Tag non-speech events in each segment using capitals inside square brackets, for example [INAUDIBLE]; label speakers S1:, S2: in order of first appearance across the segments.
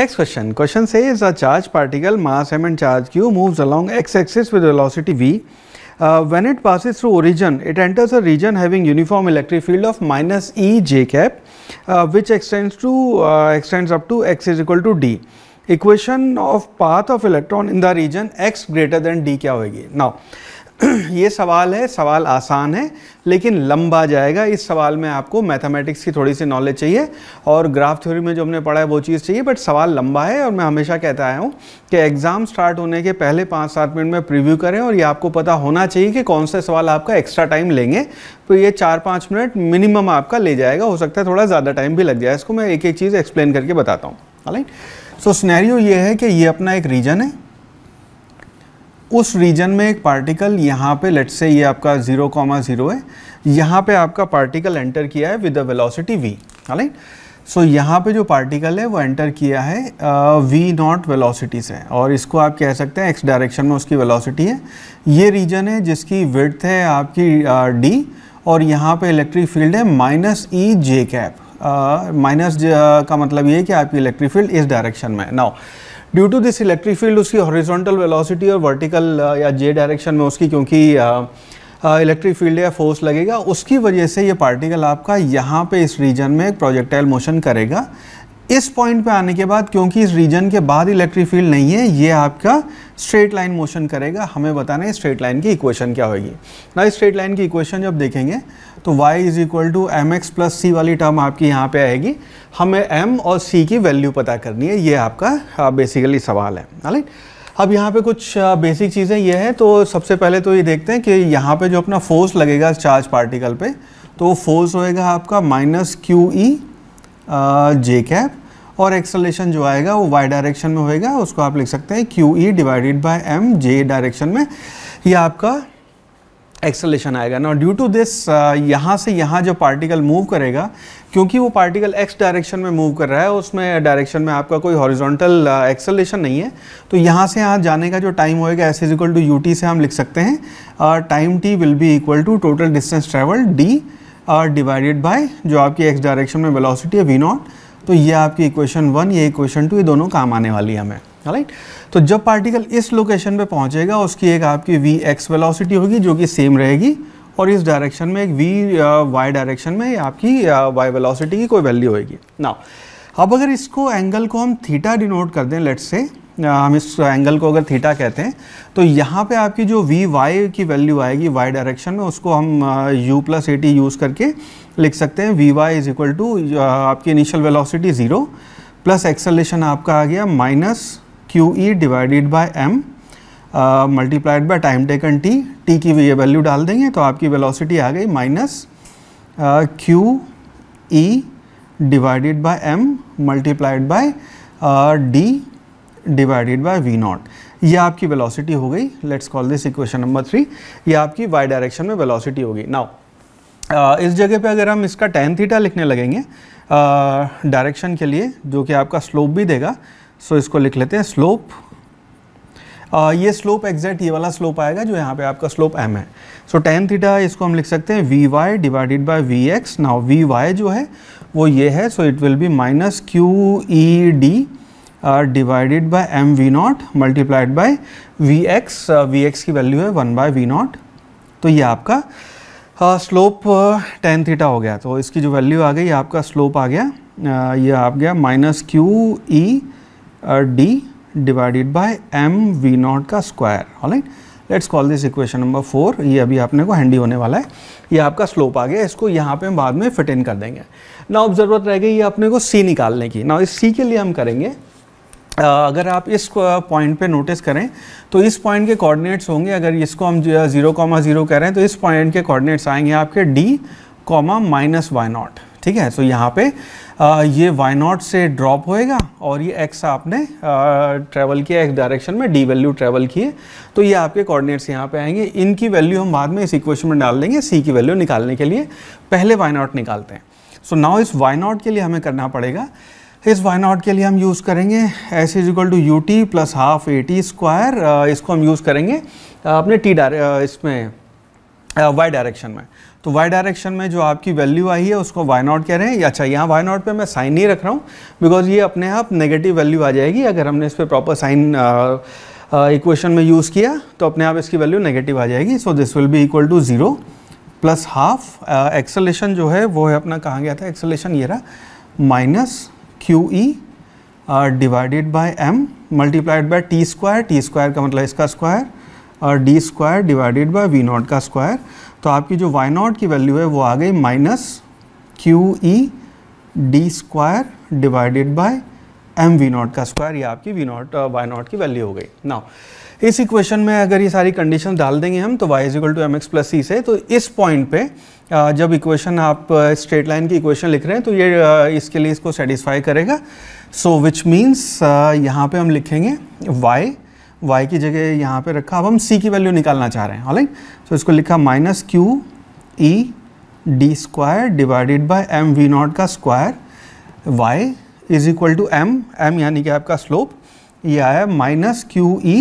S1: Next question. Question says a charge particle mass m and charge q moves along x axis with velocity v. Uh, when it passes through origin, it enters a region having uniform electric field of minus E j cap uh, which extends to uh, extends up to x is equal to d. Equation of path of electron in the region x greater than d क्या होगी? Now, [CLEARS THROAT] ये सवाल है सवाल आसान है लेकिन लंबा जाएगा इस सवाल में आपको मैथमेटिक्स की थोड़ी सी नॉलेज चाहिए और ग्राफ थ्योरी में जो हमने पढ़ा है वो चीज़ चाहिए बट सवाल लंबा है और मैं हमेशा कहता आया हूँ कि एग्ज़ाम स्टार्ट होने के पहले पाँच सात मिनट में प्रीव्यू करें और ये आपको पता होना चाहिए कि कौन सा सवाल आपका एक्स्ट्रा टाइम लेंगे तो ये चार पाँच मिनट मिनिमम आपका ले जाएगा हो सकता है थोड़ा ज़्यादा टाइम भी लग जाए इसको मैं एक एक चीज़ एक्सप्लेन करके बताता हूँ राइट सो स्नैरियो ये है कि ये अपना एक रीजन है उस रीजन में एक पार्टिकल यहाँ पे लेट्स से ये आपका जीरो कॉमा ज़ीरो है यहाँ पे आपका पार्टिकल एंटर किया है with a velocity V right so यहाँ पे जो पार्टिकल है वो एंटर किया है वी नॉट वेलोसिटी से और इसको आप कह सकते हैं एक्स डायरेक्शन में उसकी वेलोसिटी है ये रीजन है जिसकी विड्थ है आपकी डी uh, और यहाँ पे इलेक्ट्रिक फील्ड है minus E J cap minus का मतलब ये है कि आपकी इलेक्ट्रिक फील्ड इस डायरेक्शन में now due to this electric field उसकी हॉरिजॉन्टल वेलोसिटी और वर्टिकल uh, या जे डायरेक्शन में उसकी क्योंकि इलेक्ट्रिक uh, फील्ड uh, या फोर्स लगेगा उसकी वजह से ये पार्टिकल आपका यहाँ पे इस रीजन में एक प्रोजेक्टाइल मोशन करेगा इस पॉइंट पे आने के बाद क्योंकि इस रीजन के बाद इलेक्ट्रिक फील्ड नहीं है ये आपका स्ट्रेट लाइन मोशन करेगा हमें बताना है स्ट्रेट लाइन की इक्वेशन क्या होगी ना स्ट्रेट लाइन की इक्वेशन जब देखेंगे तो y is equal to M X plus C वाली टर्म आपकी यहाँ पे आएगी हमें m और c की वैल्यू पता करनी है ये आपका बेसिकली सवाल है राइट अब यहाँ पे कुछ बेसिक चीज़ें ये हैं तो सबसे पहले तो ये देखते हैं कि यहाँ पे जो अपना फोर्स लगेगा चार्ज पार्टिकल पे तो फोर्स होएगा आपका minus Q E J cap और एक्सलेशन जो आएगा वो वाई डायरेक्शन में होएगा उसको आप लिख सकते हैं Q E divided by M J direction में ये आपका एक्सलेशन आएगा ना ड्यू टू दिस यहाँ से यहाँ जो पार्टिकल मूव करेगा क्योंकि वो पार्टिकल एक्स डायरेक्शन में मूव कर रहा है उसमें डायरेक्शन में आपका कोई हॉरिजॉन्टल एक्सलेशन uh, नहीं है तो यहाँ से यहाँ जाने का जो टाइम होएगा S is equal to U T से हम लिख सकते हैं time T will be equal to total distance travel D divided by जो आपकी एक्स डायरेक्शन में वेलोसिटी है वी नॉट तो ये आपकी इक्वेशन वन ये इक्वेशन टू ये दोनों काम आने वाली है हमें राइट तो जब पार्टिकल इस लोकेशन पे पहुंचेगा उसकी एक आपकी वी एक्स वेलोसिटी होगी जो कि सेम रहेगी और इस डायरेक्शन में एक वी वाई डायरेक्शन में आपकी वाई वेलोसिटी की कोई वैल्यू होगी ना अब अगर इसको एंगल को हम थीटा डिनोट कर दें लेट्स से हम इस एंगल को अगर थीटा कहते हैं तो यहाँ पे आपकी जो वी वाई की वैल्यू आएगी वाई डायरेक्शन में उसको हम U plus A T use करके लिख सकते हैं V Y is equal to आपकी initial velocity zero plus acceleration आपका आ गया minus Q E divided by M multiplied by time taken T T की ये वैल्यू डाल देंगे तो आपकी वेलोसिटी आ गई minus Q E divided by M multiplied by D divided by V naught ये आपकी वेलोसिटी हो गई let's call this equation number three ये आपकी वाई डायरेक्शन में वेलोसिटी होगी नाउ uh, इस जगह पे अगर हम इसका टेन थीटा लिखने लगेंगे डायरेक्शन uh, के लिए जो कि आपका स्लोप भी देगा सो इसको लिख लेते हैं स्लोप uh, ये स्लोप एग्जैक्ट ये वाला स्लोप आएगा जो यहाँ पे आपका स्लोप एम है सो टेन थीटा इसको हम लिख सकते हैं V Y divided by V X now V Y जो है वो ये है so it will be minus Q E D R divided by M V naught multiplied by V X V X की वैल्यू है वन बाय वी नॉट तो ये आपका स्लोप टेन थीटा हो गया तो इसकी जो वैल्यू आ गई ये आपका स्लोप आ गया uh, ये आ गया minus Q E D divided by M V naught का square alright let's call this equation number four ये अभी आपने को हैंडी होने वाला है ये आपका स्लोप आ गया इसको यहाँ पे हम बाद में फिट इन कर देंगे ना अब ज़रूरत रह गई ये अपने को सी निकालने की ना इस सी के लिए हम करेंगे अगर आप इस पॉइंट पे नोटिस करें तो इस पॉइंट के कोऑर्डिनेट्स होंगे अगर इसको हम जीरो कॉमा जीरो कह रहे हैं तो इस पॉइंट के कोऑर्डिनेट्स आएंगे आपके D comma minus Y naught ठीक है सो यहाँ पे आ, ये वाई नॉट से ड्रॉप होएगा और ये एक्स आपने ट्रैवल किया एक्स डायरेक्शन में डी वैल्यू ट्रैवल किए तो ये आपके कोऑर्डिनेट्स यहाँ पे आएंगे इनकी वैल्यू हम बाद में इस इक्वेशन में डाल देंगे सी की वैल्यू निकालने के लिए पहले वाई नॉट निकालते हैं सो नाउ इस वाई नॉट के लिए हमें करना पड़ेगा इस y नॉट के लिए हम यूज़ करेंगे S is equal to U T plus half A T square इसको हम यूज़ करेंगे uh, अपने टी डायरे uh, इसमें वाई uh, डायरेक्शन में तो वाई डायरेक्शन में जो आपकी वैल्यू आई है उसको y नॉट कह रहे हैं अच्छा यहाँ y नॉट पे मैं साइन नहीं रख रहा हूँ बिकॉज ये अपने आप हाँ नेगेटिव वैल्यू आ जाएगी अगर हमने इस पर प्रॉपर साइन इक्वेशन में यूज़ किया तो अपने आप हाँ इसकी वैल्यू नेगेटिव आ जाएगी so this will be equal to zero plus half acceleration जो है वो है अपना कहाँ गया था एक्सलेशन ये रहा माइनस और divided by M multiplied by T square T square का मतलब इसका स्क्वायर और D square divided by V naught का स्क्वायर तो आपकी जो वाई नॉट की वैल्यू है वो आ गई minus Q E D square divided by M V naught का स्क्वायर ये आपकी वी नॉट वाई नॉट की वैल्यू हो गई नाउ इस इक्वेशन में अगर ये सारी कंडीशन डाल देंगे हम तो y is equal to M X plus C से तो इस पॉइंट पे जब इक्वेशन आप स्ट्रेट लाइन की इक्वेशन लिख रहे हैं तो ये इसके लिए इसको सेटिस्फाई करेगा सो विच मीन्स यहाँ पे हम लिखेंगे y y की जगह यहाँ पे रखा अब हम c की वैल्यू निकालना चाह रहे हैं ऑलाइट सो so, इसको लिखा minus Q E D square divided by M V naught का square y is equal to M M यानी कि आपका स्लोप ये आया minus Q E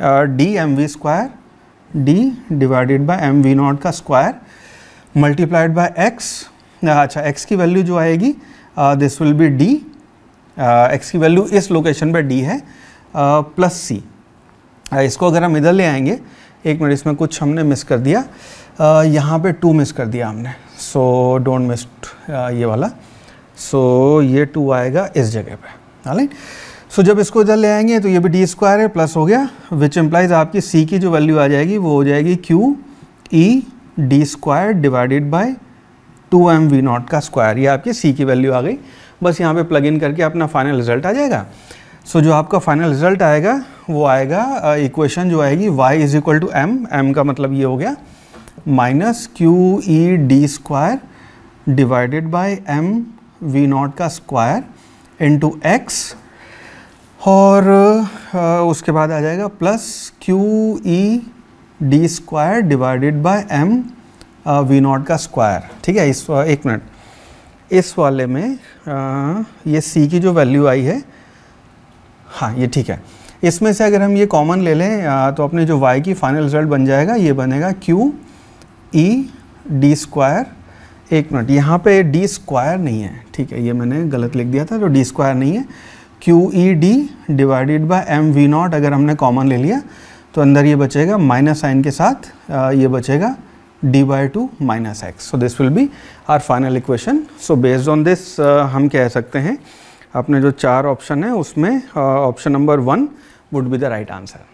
S1: D M V square D divided by M V naught का square multiplied by X अच्छा X की value जो आएगी this will be D X की वैल्यू इस लोकेशन पर डी है प्लस uh, सी uh, इसको अगर हम इधर ले आएंगे एक मिनट इसमें कुछ हमने मिस कर दिया uh, यहाँ पे टू मिस कर दिया हमने सो डोंट मिस ये वाला सो so, ये टू आएगा इस जगह पे राइट सो so, जब इसको इधर ले आएंगे तो ये भी डी स्क्वायर है प्लस हो गया विच एम्प्लाइज आपकी सी की जो वैल्यू आ जाएगी वो हो जाएगी Q E D square divided by two M V naught का स्क्वायर ये आपकी सी की वैल्यू आ गई बस यहाँ पे प्लग इन करके अपना फाइनल रिजल्ट आ जाएगा सो so, जो आपका फाइनल रिजल्ट आएगा वो आएगा इक्वेशन uh, जो आएगी y is equal to M M का मतलब ये हो गया minus Q E D square divided by M V naught का स्क्वायर इंटू एक्स और आ, उसके बाद आ जाएगा plus Q E D square divided by M V naught का स्क्वायर ठीक है इस एक मिनट इस वाले में आ, ये सी की जो वैल्यू आई है हाँ ये ठीक है इसमें से अगर हम ये कॉमन ले लें तो अपने जो वाई की फाइनल रिजल्ट बन जाएगा ये बनेगा क्यू ई डी स्क्वायर एक मिनट यहाँ पे डी स्क्वायर नहीं है ठीक है ये मैंने गलत लिख दिया था तो डी स्क्वायर नहीं है Q E D divided by M V naught अगर हमने कॉमन ले लिया तो अंदर ये बचेगा माइनस साइन के साथ ये बचेगा D by two minus X so this will be our final equation so based on this हम कह सकते हैं अपने जो चार ऑप्शन हैं उसमें option number one would be the right answer